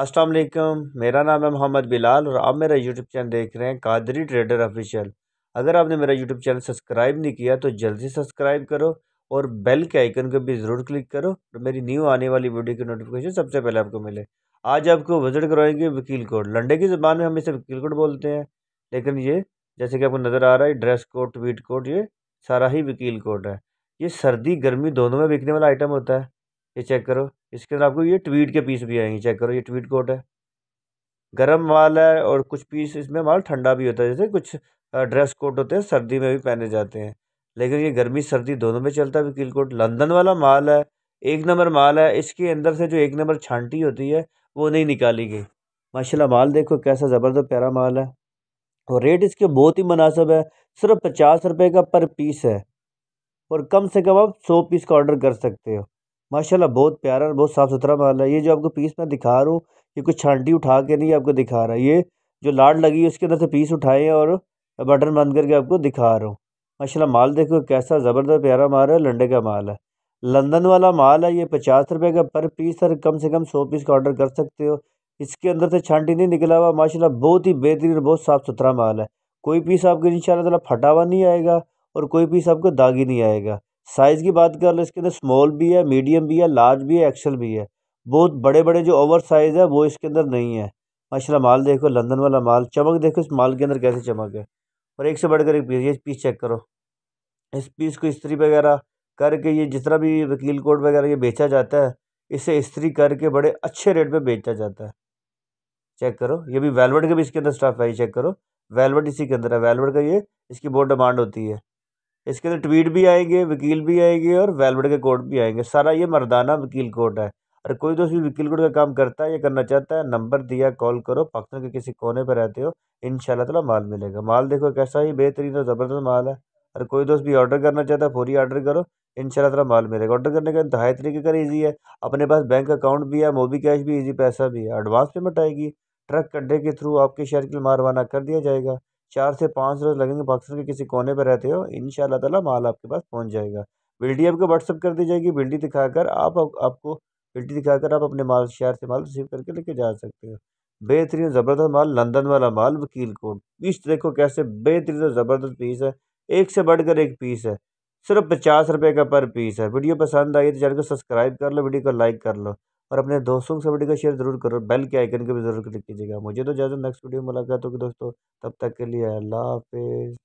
अस्सलाम मेरा नाम है मोहम्मद बिलाल और आप मेरा यूट्यूब चैनल देख रहे हैं कादरी ट्रेडर ऑफिशियल अगर आपने मेरा यूट्यूब चैनल सब्सक्राइब नहीं किया तो जल्दी सब्सक्राइब करो और बेल के आइकन को भी ज़रूर क्लिक करो तो मेरी न्यू आने वाली वीडियो की नोटिफिकेशन सबसे पहले आपको मिले आज आपको विजिट करवाएंगे वकील कोड लंडे की ज़बान में हम इसे वकील कोड बोलते हैं लेकिन ये जैसे कि आपको नज़र आ रहा है ड्रेस कोड ट्वीट कोड ये सारा ही वकील कोड है ये सर्दी गर्मी दोनों में बिकने वाला आइटम होता है ये चेक करो इसके अंदर आपको ये ट्वीट के पीस भी आएंगे चेक करो ये ट्वीट कोट है गर्म माल है और कुछ पीस इसमें माल ठंडा भी होता है जैसे कुछ ड्रेस कोट होते हैं सर्दी में भी पहने जाते हैं लेकिन ये गर्मी सर्दी दोनों में चलता है वकील कोट लंदन वाला माल है एक नंबर माल है इसके अंदर से जो एक नंबर छांटी होती है वो नहीं निकाली गई माशा माल देखो कैसा ज़बरदस्त प्यारा माल है और रेट इसके बहुत ही मुनासब है सिर्फ पचास रुपये का पर पीस है और कम से कम आप सौ पीस का ऑर्डर कर सकते हो माशाल्लाह बहुत प्यारा और बहुत साफ सुथरा माल है ये जो आपको पीस मैं दिखा रहा हूँ ये कुछ छांटी उठा के नहीं आपको दिखा रहा ये जो लाड़ लगी है उसके अंदर से पीस उठाए और बटन बंद करके आपको दिखा रहा हूँ माशाल्लाह माल देखो कैसा ज़बरदस्त प्यारा माल है लंडे का माल है लंदन वाला माल है ये पचास रुपये का पर पीस सर कम से कम सौ पीस का ऑर्डर कर सकते हो इसके अंदर से छांटी नहीं निकला हुआ माशाल्लाह बहुत ही बेहतरीन और बहुत साफ़ सुथरा माल है कोई पीस आपको इन शाला फटा हुआ नहीं आएगा और कोई पीस आपको दागी नहीं आएगा साइज़ की बात कर लें इसके अंदर स्मॉल भी है मीडियम भी है लार्ज भी है एक्सल भी है बहुत बड़े बड़े जो ओवर साइज़ है वो इसके अंदर नहीं है माशाल्लाह माल देखो लंदन वाला माल चमक देखो इस माल के अंदर कैसे चमक है और एक से बढ़कर एक पीस ये पीस चेक करो इस पीस को इस्त्री वगैरह करके ये जितना भी वकील कोट वगैरह ये बेचा जाता है इसे इस्त्री करके बड़े अच्छे रेट पर बेचा जाता है चेक करो ये भी वेलवेट का भी इसके अंदर स्टाफ है ये चेक करो वेलवेट इसी के अंदर है वेलवेट का ये इसकी बहुत डिमांड होती है इसके अंदर ट्वीट भी आएंगे वकील भी आएंगे और वेलवेड के कोर्ट भी आएंगे सारा ये मर्दाना वकील कोर्ट है और कोई दोस्त भी वकील कोड का काम करता है या करना चाहता है नंबर दिया कॉल करो पाकिस्तान के किसी कोने पर रहते हो इन ताला माल मिलेगा माल देखो कैसा ही बेहतरीन और ज़बरदस्त माल है और कोई दोस्त भी ऑर्डर करना चाहता है फौरी ऑर्डर करो इन ताला माल मिलेगा ऑर्डर करने का इंतहाई तरीके का ईजी है अपने पास बैंक अकाउंट भी है मोबी कैश भी ईजी पैसा भी है एडवांस पेमेंट आएगी ट्रक अड्डे के थ्रू आपके शहर के लिए मारवाना कर दिया जाएगा चार से पाँच रोज़ लगेंगे पाकिस्तान के किसी कोने पर रहते हो इन ताला माल आपके पास पहुँच जाएगा बिल्टी आपको व्हाट्सअप कर दी जाएगी बिल्टी दिखाकर आप आपको बिल्टी दिखाकर आप अपने माल शहर से माल रिसीव करके लेके जा सकते हो बेहतरीन ज़बरदस्त माल लंदन वाला माल वकील कोट पीस देखो कैसे बेहतरीन और ज़बरदस्त पीस है एक से बढ़कर एक पीस है सिर्फ पचास रुपये का पर पीस है वीडियो पसंद आई तो चैनल को सब्सक्राइब कर लो वीडियो को लाइक कर लो और अपने दोस्तों के साथ को शेयर ज़रूर करो बेल के आइकन को भी ज़रूर क्लिक कीजिएगा मुझे तो ज़्यादा नेक्स्ट वीडियो में मुलाकात होगी दोस्तों तब तक के लिए अल्लाह हाफिज़